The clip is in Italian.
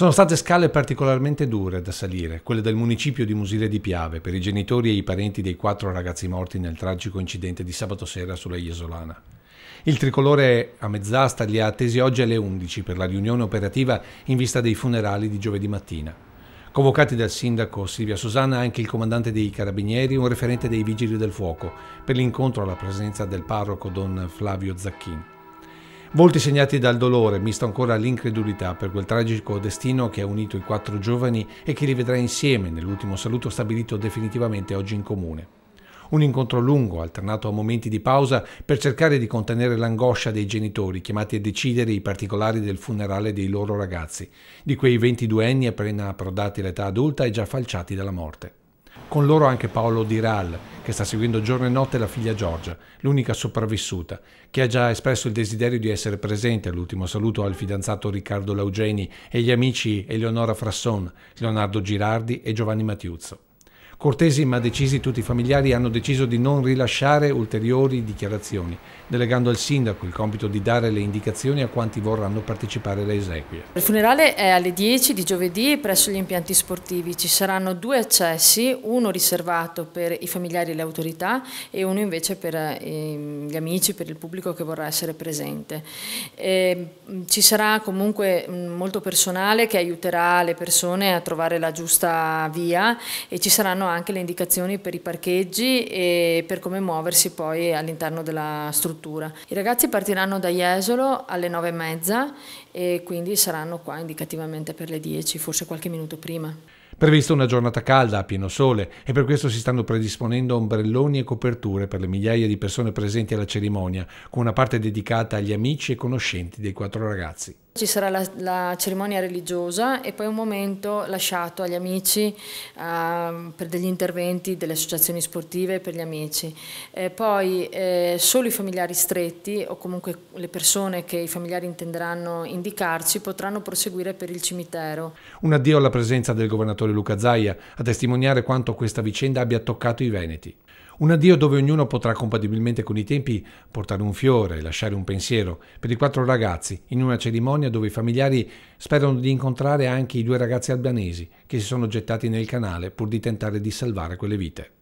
Sono state scale particolarmente dure da salire, quelle del municipio di Musile di Piave, per i genitori e i parenti dei quattro ragazzi morti nel tragico incidente di sabato sera sulla Iesolana. Il tricolore a mezz'asta li ha attesi oggi alle 11 per la riunione operativa in vista dei funerali di giovedì mattina. Convocati dal sindaco Silvia Susanna anche il comandante dei carabinieri e un referente dei vigili del fuoco per l'incontro alla presenza del parroco don Flavio Zacchin. Volti segnati dal dolore, misto ancora all'incredulità per quel tragico destino che ha unito i quattro giovani e che li vedrà insieme nell'ultimo saluto stabilito definitivamente oggi in comune. Un incontro lungo, alternato a momenti di pausa per cercare di contenere l'angoscia dei genitori chiamati a decidere i particolari del funerale dei loro ragazzi, di quei 22 anni appena approdati all'età adulta e già falciati dalla morte. Con loro anche Paolo Diral, che sta seguendo giorno e notte la figlia Giorgia, l'unica sopravvissuta, che ha già espresso il desiderio di essere presente all'ultimo saluto al fidanzato Riccardo Laugeni e gli amici Eleonora Frasson, Leonardo Girardi e Giovanni Mattiuzzo. Cortesi, ma decisi tutti i familiari, hanno deciso di non rilasciare ulteriori dichiarazioni, delegando al sindaco il compito di dare le indicazioni a quanti vorranno partecipare alle esequie. Il funerale è alle 10 di giovedì presso gli impianti sportivi. Ci saranno due accessi, uno riservato per i familiari e le autorità e uno invece per ehm, gli amici, per il pubblico che vorrà essere presente. E ehm, ci sarà comunque mm, molto personale che aiuterà le persone a trovare la giusta via e ci saranno anche le indicazioni per i parcheggi e per come muoversi poi all'interno della struttura. I ragazzi partiranno da Jesolo alle 9.30 e, e quindi saranno qua indicativamente per le 10, forse qualche minuto prima. Prevista una giornata calda a pieno sole e per questo si stanno predisponendo ombrelloni e coperture per le migliaia di persone presenti alla cerimonia, con una parte dedicata agli amici e conoscenti dei quattro ragazzi. Ci sarà la, la, cerimonia religiosa e poi un momento lasciato agli amici eh, per degli interventi delle associazioni sportive per gli amici. Eh, poi eh, solo i familiari stretti o comunque le persone che i familiari intenderanno indicarci potranno proseguire per il cimitero. Un addio alla presenza del governatore Luca Zaia a testimoniare quanto questa vicenda abbia toccato i Veneti. Un addio dove ognuno potrà compatibilmente con i tempi portare un fiore lasciare un pensiero per i quattro ragazzi in una cerimonia cerimonia dove i familiari sperano di incontrare anche i due ragazzi albanesi che si sono gettati nel canale pur di tentare di salvare quelle vite.